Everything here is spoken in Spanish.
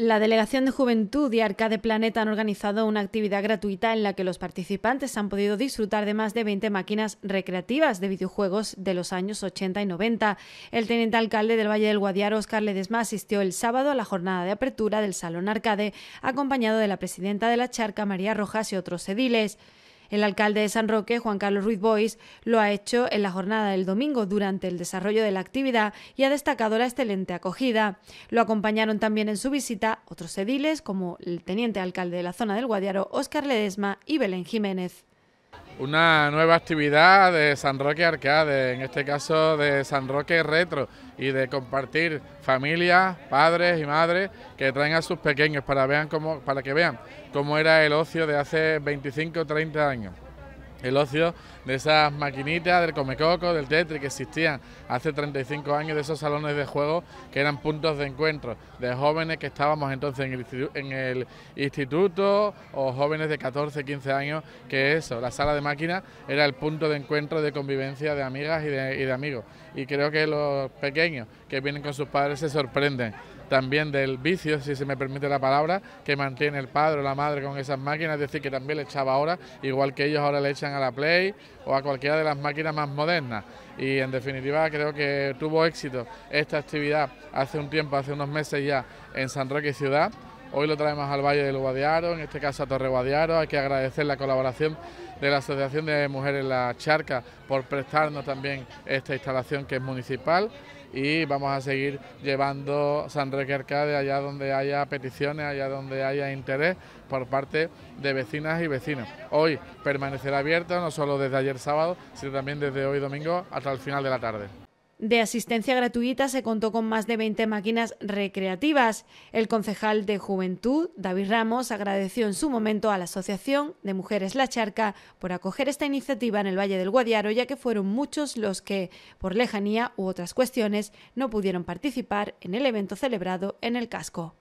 La Delegación de Juventud y Arcade Planeta han organizado una actividad gratuita en la que los participantes han podido disfrutar de más de 20 máquinas recreativas de videojuegos de los años 80 y 90. El teniente alcalde del Valle del Guadiar, Oscar Ledesma, asistió el sábado a la jornada de apertura del Salón Arcade, acompañado de la presidenta de la charca, María Rojas, y otros ediles. El alcalde de San Roque, Juan Carlos Ruiz Bois, lo ha hecho en la jornada del domingo durante el desarrollo de la actividad y ha destacado la excelente acogida. Lo acompañaron también en su visita otros ediles como el teniente alcalde de la zona del Guadiaro, Óscar Ledesma y Belén Jiménez una nueva actividad de San Roque Arcade, en este caso de San Roque Retro, y de compartir familias, padres y madres que traen a sus pequeños para, vean para que vean cómo era el ocio de hace 25 o 30 años el ocio de esas maquinitas, del comecoco, del tetri que existían hace 35 años, de esos salones de juego que eran puntos de encuentro de jóvenes que estábamos entonces en el, instituto, o jóvenes de 14, 15 años, que eso, la sala de máquinas era el punto de encuentro de convivencia de amigas y de, y de amigos. Y creo que los pequeños que vienen con sus padres se sorprenden también del vicio, si se me permite la palabra, que mantiene el padre o la madre con esas máquinas, es decir, que también le echaba ahora, igual que ellos ahora le echan a la Play o a cualquiera de las máquinas más modernas. Y en definitiva creo que tuvo éxito esta actividad hace un tiempo, hace unos meses ya, en San Roque Ciudad. Hoy lo traemos al Valle del Guadiaro, en este caso a Torre Guadiaro. Hay que agradecer la colaboración de la Asociación de Mujeres La Charca por prestarnos también esta instalación que es municipal y vamos a seguir llevando San Roque Arcade allá donde haya peticiones, allá donde haya interés por parte de vecinas y vecinos. Hoy permanecerá abierto no solo desde ayer sábado, sino también desde hoy domingo hasta el final de la tarde de asistencia gratuita se contó con más de 20 máquinas recreativas. El concejal de Juventud, David Ramos, agradeció en su momento a la Asociación de Mujeres La Charca por acoger esta iniciativa en el Valle del Guadiaro, ya que fueron muchos los que, por lejanía u otras cuestiones, no pudieron participar en el evento celebrado en el casco.